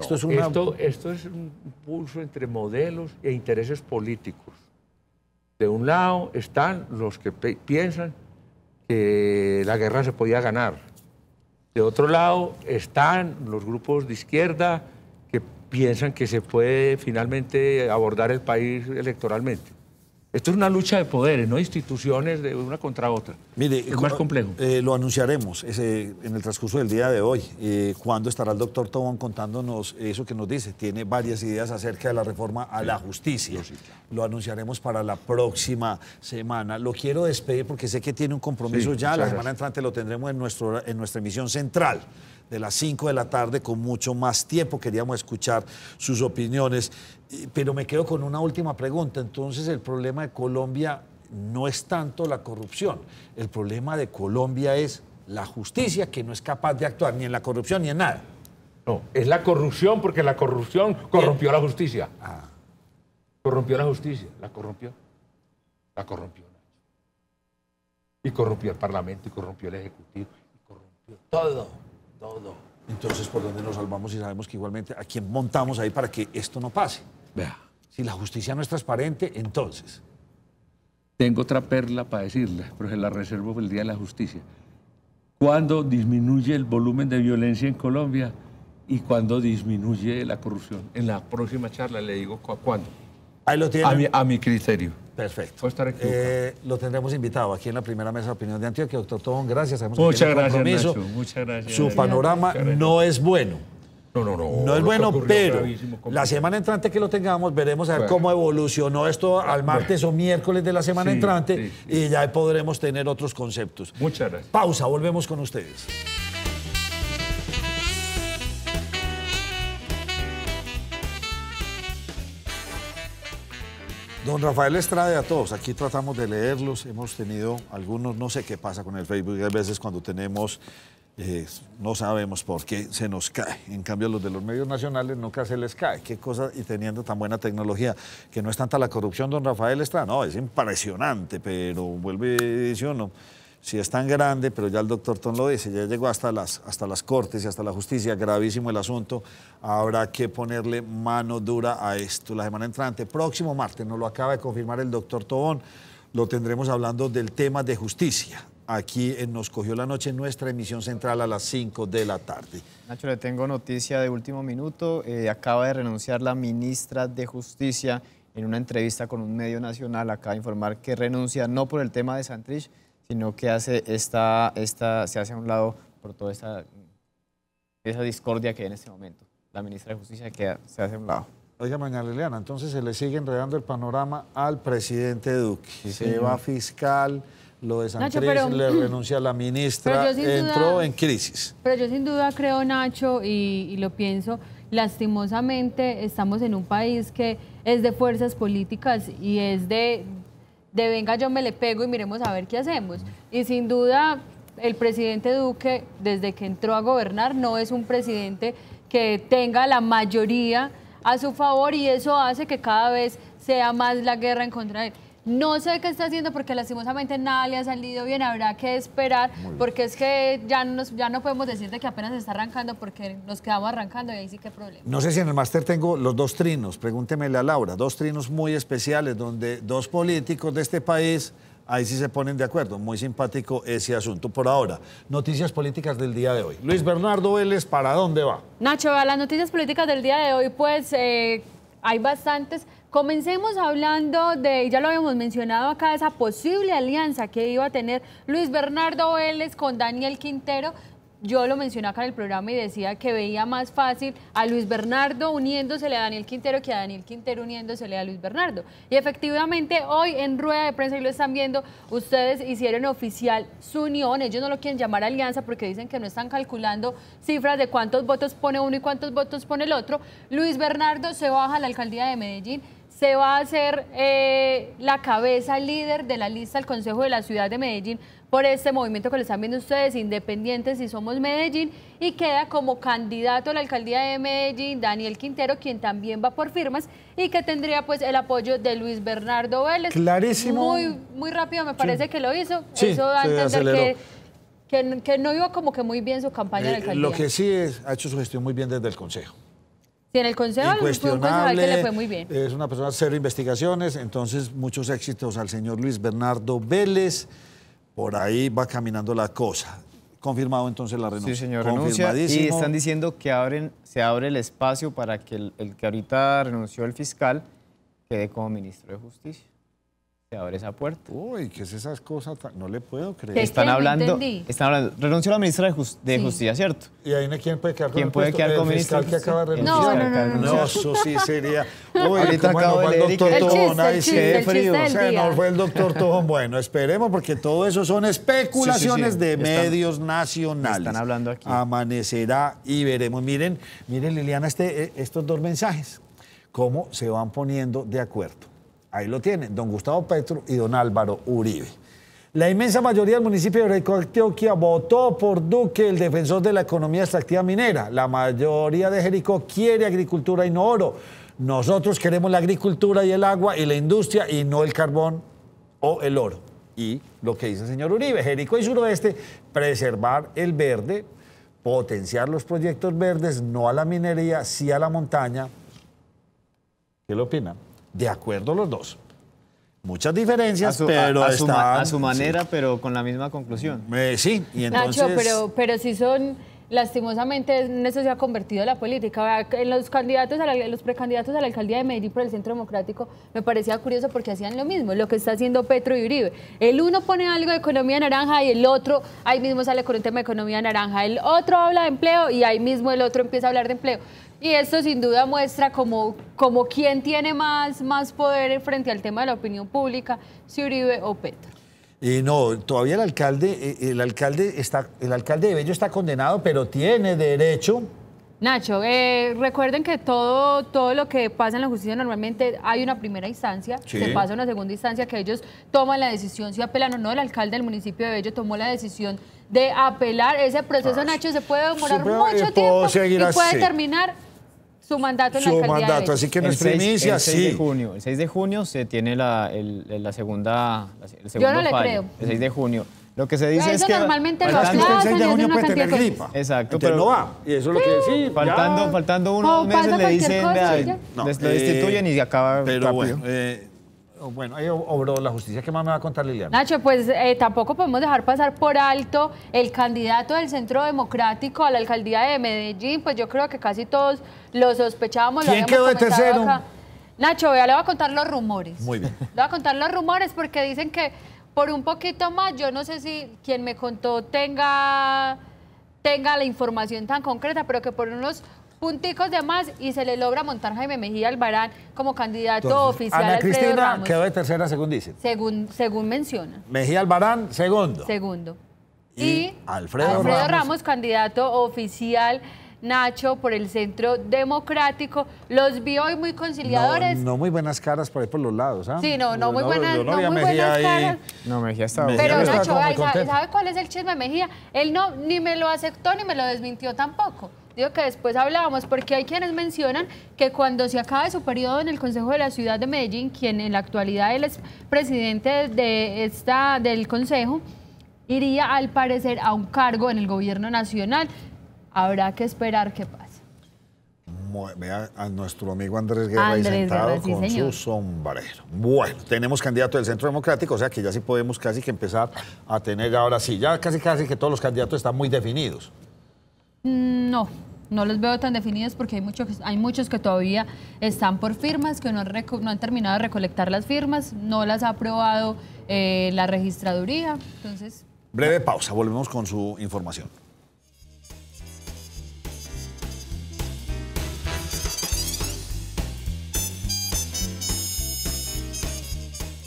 Esto, es esto, es un pulso entre modelos e intereses políticos. De un lado están los que piensan que la guerra se podía ganar. De otro lado están los grupos de izquierda piensan que se puede finalmente abordar el país electoralmente. Esto es una lucha de poderes, no instituciones de una contra otra. Mire, es más complejo. Eh, lo anunciaremos en el transcurso del día de hoy. Eh, cuando estará el doctor Tobón contándonos eso que nos dice? Tiene varias ideas acerca de la reforma a la justicia. Lo anunciaremos para la próxima semana. Lo quiero despedir porque sé que tiene un compromiso ya. La semana entrante lo tendremos en, nuestro, en nuestra emisión central de las 5 de la tarde con mucho más tiempo. Queríamos escuchar sus opiniones. Pero me quedo con una última pregunta. Entonces, el problema de Colombia no es tanto la corrupción. El problema de Colombia es la justicia que no es capaz de actuar ni en la corrupción ni en nada. No, es la corrupción porque la corrupción corrompió la justicia. Ah. Corrompió la justicia, la corrompió. La corrompió. Y corrompió el Parlamento, y corrompió el Ejecutivo, y corrompió todo no. Entonces, ¿por dónde nos salvamos y sabemos que igualmente a quién montamos ahí para que esto no pase? Vea. Si la justicia no es transparente, entonces. Tengo otra perla para decirle pero se la reservo para el Día de la Justicia. ¿Cuándo disminuye el volumen de violencia en Colombia? y cuando disminuye la corrupción. En la próxima charla le digo cuándo. Ahí lo tiene. a mi criterio. Perfecto. Eh, lo tendremos invitado aquí en la primera mesa de opinión de Antioquia. Doctor Tomón. gracias. muchas, gracias Su panorama no es bueno. No, no, no. No es bueno, pero la semana entrante que lo tengamos, veremos a ver cómo evolucionó esto al martes o miércoles de la semana entrante y ya podremos tener otros conceptos. Muchas gracias. Pausa, volvemos con ustedes. Don Rafael Estrade, a todos, aquí tratamos de leerlos, hemos tenido algunos, no sé qué pasa con el Facebook, a veces cuando tenemos, eh, no sabemos por qué se nos cae, en cambio los de los medios nacionales nunca se les cae, qué cosa, y teniendo tan buena tecnología, que no es tanta la corrupción, don Rafael Estrada, no, es impresionante, pero vuelve y dice uno, si es tan grande, pero ya el doctor Ton lo dice, ya llegó hasta las, hasta las cortes y hasta la justicia, gravísimo el asunto, habrá que ponerle mano dura a esto la semana entrante. Próximo martes, nos lo acaba de confirmar el doctor Tobón, lo tendremos hablando del tema de justicia. Aquí eh, Nos Cogió la Noche, nuestra emisión central a las 5 de la tarde. Nacho, le tengo noticia de último minuto. Eh, acaba de renunciar la ministra de Justicia en una entrevista con un medio nacional. Acaba de informar que renuncia no por el tema de Santrich, sino que hace esta, esta, se hace a un lado por toda esa, esa discordia que hay en este momento. La ministra de Justicia se hace a un lado. Oiga, mañana Liliana, entonces se le sigue enredando el panorama al presidente Duque. se va fiscal, lo de San le renuncia a la ministra, entró en crisis. Pero yo sin duda creo, Nacho, y lo pienso, lastimosamente estamos en un país que es de fuerzas políticas y es de, de venga yo me le pego y miremos a ver qué hacemos. Y sin duda el presidente Duque, desde que entró a gobernar, no es un presidente que tenga la mayoría a su favor y eso hace que cada vez sea más la guerra en contra de él. No sé qué está haciendo porque lastimosamente nada le ha salido bien, habrá que esperar porque es que ya, ya no podemos decir que apenas está arrancando porque nos quedamos arrancando y ahí sí que problema. No sé si en el máster tengo los dos trinos, pregúntemele a Laura, dos trinos muy especiales donde dos políticos de este país ahí sí se ponen de acuerdo. Muy simpático ese asunto. Por ahora, noticias políticas del día de hoy. Luis Bernardo Vélez, ¿para dónde va? Nacho, a las noticias políticas del día de hoy, pues eh, hay bastantes, Comencemos hablando de, ya lo habíamos mencionado acá, esa posible alianza que iba a tener Luis Bernardo Vélez con Daniel Quintero. Yo lo mencioné acá en el programa y decía que veía más fácil a Luis Bernardo uniéndosele a Daniel Quintero que a Daniel Quintero uniéndosele a Luis Bernardo. Y efectivamente hoy en rueda de prensa, y lo están viendo, ustedes hicieron oficial su unión. Ellos no lo quieren llamar alianza porque dicen que no están calculando cifras de cuántos votos pone uno y cuántos votos pone el otro. Luis Bernardo se baja a la alcaldía de Medellín se va a hacer eh, la cabeza líder de la lista del Consejo de la Ciudad de Medellín por este movimiento que les están viendo ustedes, Independientes y Somos Medellín, y queda como candidato a la alcaldía de Medellín Daniel Quintero, quien también va por firmas y que tendría pues el apoyo de Luis Bernardo Vélez. Clarísimo. Muy, muy rápido me parece que lo hizo. Sí, Eso da que, no iba como que muy bien su campaña en eh, alcaldía. Lo que sí es, ha hecho su gestión muy bien desde el Consejo tiene el Consejo Es una persona cero investigaciones, entonces muchos éxitos al señor Luis Bernardo Vélez. Por ahí va caminando la cosa. Confirmado entonces la renuncia. Sí, señor, renuncia. Y están diciendo que abren, se abre el espacio para que el, el que ahorita renunció el fiscal quede como ministro de Justicia se abre esa puerta. Uy, ¿qué es esas cosas? No le puedo creer. Están hablando, están hablando. Renunció la ministra de, Justicia, ¿cierto? ¿Y ahí quién puede quedar con ¿Quién puede quedar con el fiscal que acaba de renunciar? No, no, no, no, eso sí sería. Uy, ahorita acabo el doctor Tojón, ahí Qué frío. O sea, no fue el doctor Tojón. Bueno, esperemos porque todo eso son especulaciones de medios nacionales. Están hablando aquí. Amanecerá y veremos. Miren, miren Liliana, este, eh, estos dos mensajes, cómo se van poniendo de acuerdo. Ahí lo tienen, don Gustavo Petro y don Álvaro Uribe. La inmensa mayoría del municipio de Jericó, Antioquia votó por Duque, el defensor de la economía extractiva minera. La mayoría de Jericó quiere agricultura y no oro. Nosotros queremos la agricultura y el agua y la industria y no el carbón o el oro. Y lo que dice el señor Uribe, Jericó y Suroeste, preservar el verde, potenciar los proyectos verdes, no a la minería, sí a la montaña. ¿Qué le opinan? de acuerdo los dos. Muchas diferencias, pero a, su, manera, pero con la misma conclusión. Mm, eh, sí, y entonces... Nacho, pero, pero si son lastimosamente en eso se ha convertido la política. En los candidatos a los precandidatos a la alcaldía de Medellín por el Centro Democrático me parecía curioso porque hacían lo mismo, lo que está haciendo Petro y Uribe. El uno pone algo de economía naranja y el otro ahí mismo sale con un tema de economía naranja. El otro habla de empleo y ahí mismo el otro empieza a hablar de empleo. Y esto sin duda muestra como, como quién tiene más, más poder frente al tema de la opinión pública, si Uribe o Petro. Y eh, no, todavía el alcalde, eh, el alcalde está, el alcalde de Bello está condenado, pero tiene derecho. Nacho, eh, recuerden que todo, todo lo que pasa en la justicia normalmente hay una primera instancia, se pasa a una segunda instancia, que ellos toman la decisión si apelan o no. El alcalde del municipio de Bello tomó la decisión de apelar. Ese proceso, Nacho, se puede demorar mucho tiempo y puede terminar su mandato en la Su alcaldía mandato, de así que no es primicia, el 6 De junio, el 6 de junio se tiene la, el, la segunda. El segundo Yo fallo, El 6 de junio. Lo que se dice es que normalmente lo hacen el 6 de junio puede tener gripa. Exacto, Entonces pero no va. Y eso es lo que sí. Faltando, unos faltando uno o meses le dicen, cosa, No, lo eh, destituyen y y acaba pero rápido. Bueno, eh, bueno, ahí obró la justicia. ¿Qué más me va a contar Liliana? Nacho, pues eh, tampoco podemos dejar pasar por alto el candidato del Centro Democrático a la alcaldía de Medellín. Pues yo creo que casi todos lo sospechábamos. ¿Quién quedó de tercero? Nacho, ya le va a contar los rumores. Muy bien. Le voy a contar los rumores porque dicen que por un poquito más, yo no sé si quien me contó tenga tenga la información tan concreta, pero que por unos punticos de más y se le logra montar Jaime Mejía Albarán como candidato oficial. Ana Alfredo Cristina quedó de tercera, según dice. Según, menciona. Mejía Albarán, segundo. Segundo. Y, Alfredo, Ramos. candidato oficial. Nacho por el Centro Democrático. Los vi hoy muy conciliadores. No, muy buenas caras por ahí por los lados. ¿ah? Sí, no, no, muy, buenas, no, muy buenas caras. No, Mejía estaba Pero Nacho, ¿sabe cuál es el chisme de Mejía? Él no ni me lo aceptó ni me lo desmintió tampoco. Digo que después hablábamos, porque hay quienes mencionan que cuando se acabe su periodo en el Consejo de la Ciudad de Medellín, quien en la actualidad él es presidente de esta, del Consejo, iría al parecer a un cargo en el gobierno nacional. Habrá que esperar qué pase. Vea a nuestro amigo Andrés Guerra ahí sentado con su sombrero. Bueno, tenemos candidato del Centro Democrático, o sea que ya sí podemos casi que empezar a tener ahora sí, ya casi casi que todos los candidatos están muy definidos. Mm, no, no los veo tan definidos porque hay muchos, hay muchos que todavía están por firmas, que no han, terminado de recolectar las firmas, no las ha aprobado eh, la registraduría. Entonces. Breve pausa, volvemos con su información.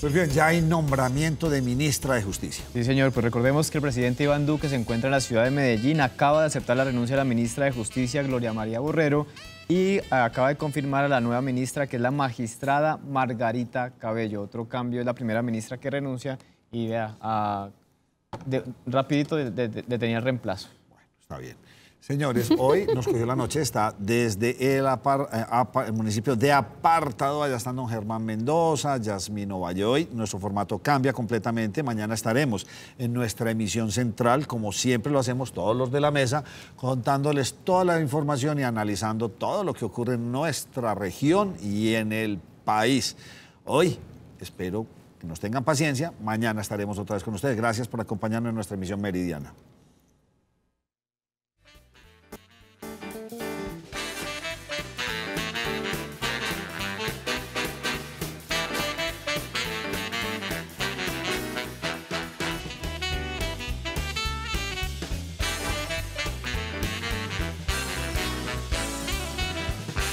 Pues bien, ya hay nombramiento de ministra de Justicia. Sí, señor, pues recordemos que el presidente Iván Duque se encuentra en la ciudad de Medellín, acaba de aceptar la renuncia de la ministra de Justicia, Gloria María Borrero, y acaba de confirmar a la nueva ministra, que es la magistrada Margarita Cabello. Otro cambio es la primera ministra que renuncia y vea, ah, rapidito detenía el reemplazo. Bueno, está bien. Señores, hoy nos cogió la noche, está desde el, eh, municipio de Apartado, allá están don Germán Mendoza, Yasmín Ovalloy, nuestro formato cambia completamente, mañana estaremos en nuestra emisión central, como siempre lo hacemos todos los de la mesa, contándoles toda la información y analizando todo lo que ocurre en nuestra región y en el país. Hoy espero que nos tengan paciencia, mañana estaremos otra vez con ustedes, gracias por acompañarnos en nuestra emisión meridiana.